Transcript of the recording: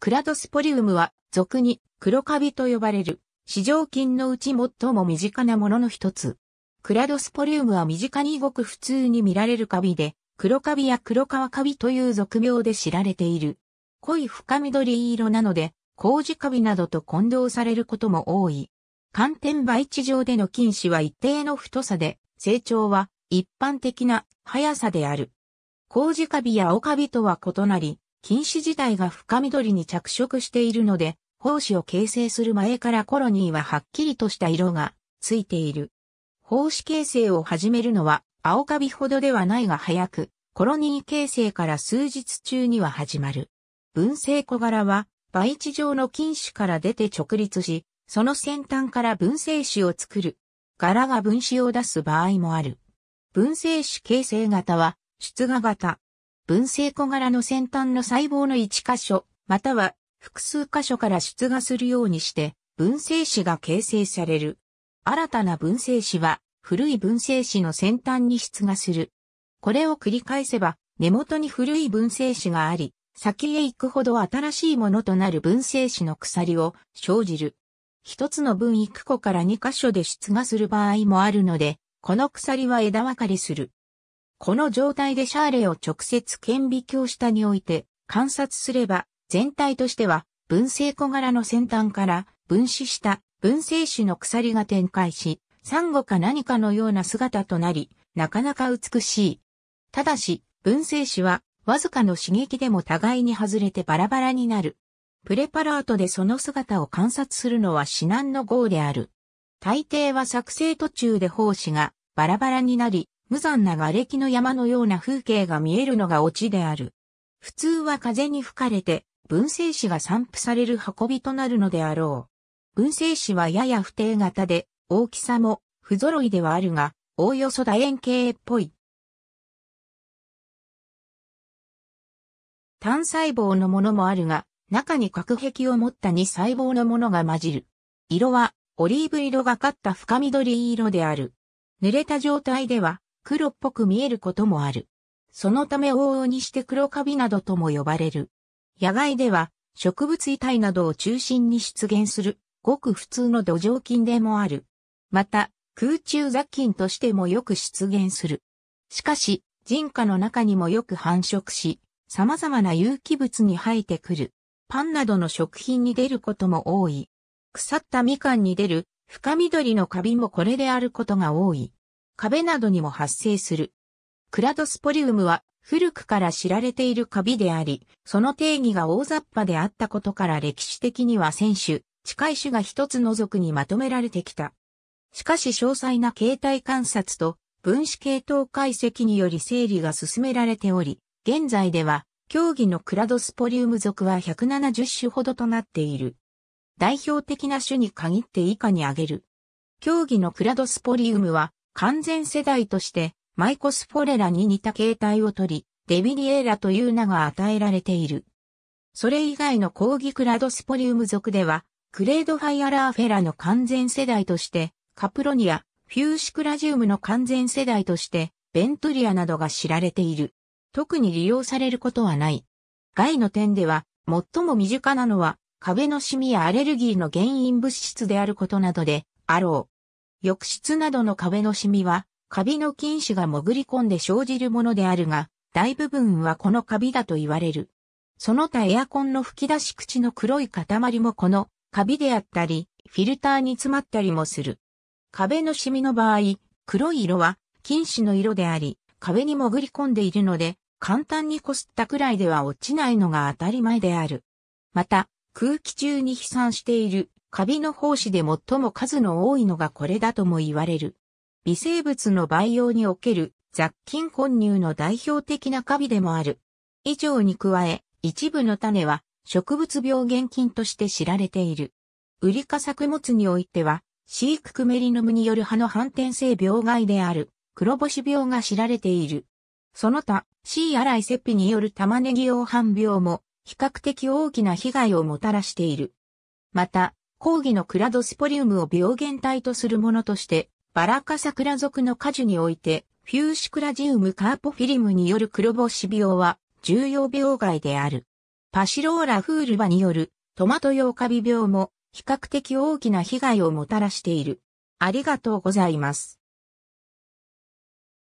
クラドスポリウムは、俗に黒カビと呼ばれる、市場菌のうち最も身近なものの一つ。クラドスポリウムは身近にごく普通に見られるカビで、黒カビや黒皮カビという俗名で知られている。濃い深緑色なので、麹カビなどと混同されることも多い。寒天培地上での菌糸は一定の太さで、成長は一般的な速さである。麹カビや青カビとは異なり、菌糸自体が深緑に着色しているので、胞子を形成する前からコロニーははっきりとした色がついている。胞子形成を始めるのは青カビほどではないが早く、コロニー形成から数日中には始まる。分生小柄は、培地上の菌糸から出て直立し、その先端から分生子を作る。柄が分子を出す場合もある。分生子形成型は、出芽型、分性小柄の先端の細胞の一箇所、または複数箇所から出芽するようにして、分生子が形成される。新たな分生子は、古い分生子の先端に出芽する。これを繰り返せば、根元に古い分生子があり、先へ行くほど新しいものとなる分生子の鎖を生じる。一つの分1個から二箇所で出芽する場合もあるので、この鎖は枝分かれする。この状態でシャーレを直接顕微鏡下に置いて観察すれば、全体としては分生小柄の先端から分子した分生種の鎖が展開し、サンゴか何かのような姿となり、なかなか美しい。ただし、分生種はわずかの刺激でも互いに外れてバラバラになる。プレパラートでその姿を観察するのは至難の号である。大抵は作成途中で胞子がバラバラになり、無残な瓦礫の山のような風景が見えるのがオチである。普通は風に吹かれて、文生死が散布される運びとなるのであろう。文生死はやや不定型で、大きさも不揃いではあるが、おおよそ楕円形っぽい。単細胞のものもあるが、中に核壁を持った2細胞のものが混じる。色はオリーブ色がかった深緑色である。濡れた状態では黒っぽく見えることもある。そのため往々にして黒カビなどとも呼ばれる。野外では植物遺体などを中心に出現する、ごく普通の土壌菌でもある。また、空中雑菌としてもよく出現する。しかし、人家の中にもよく繁殖し、様々な有機物に生えてくる。パンなどの食品に出ることも多い。腐ったみかんに出る深緑のカビもこれであることが多い。壁などにも発生する。クラドスポリウムは古くから知られているカビであり、その定義が大雑把であったことから歴史的には選手、近い種が一つの族にまとめられてきた。しかし詳細な形態観察と分子系統解析により整理が進められており、現在では競技のクラドスポリウム属は170種ほどとなっている。代表的な種に限って以下に挙げる。競技のクラドスポリウムは完全世代として、マイコスフォレラに似た形態をとり、デビリエーラという名が与えられている。それ以外の抗議クラドスポリウム属では、クレードァイアラーフェラの完全世代として、カプロニア、フューシクラジウムの完全世代として、ベントリアなどが知られている。特に利用されることはない。害の点では、最も身近なのは、壁のシミやアレルギーの原因物質であることなどで、あろう。浴室などの壁のシミは、カビの菌糸が潜り込んで生じるものであるが、大部分はこのカビだと言われる。その他エアコンの吹き出し口の黒い塊もこのカビであったり、フィルターに詰まったりもする。壁のシミの場合、黒い色は菌糸の色であり、壁に潜り込んでいるので、簡単に擦ったくらいでは落ちないのが当たり前である。また、空気中に飛散しているカビの胞子で最も数の多いのがこれだとも言われる。微生物の培養における雑菌混入の代表的なカビでもある。以上に加え、一部の種は植物病原菌として知られている。ウリ科作物においては、シーククメリノムによる葉の反転性病害である、黒星病が知られている。その他、シーアライセッピによる玉ねぎ黄斑病も、比較的大きな被害をもたらしている。また、講義のクラドスポリウムを病原体とするものとして、バラカサクラ属の果樹において、フューシクラジウムカーポフィリムによる黒星病は重要病害である。パシローラフールバによるトマト用カビ病も比較的大きな被害をもたらしている。ありがとうございます。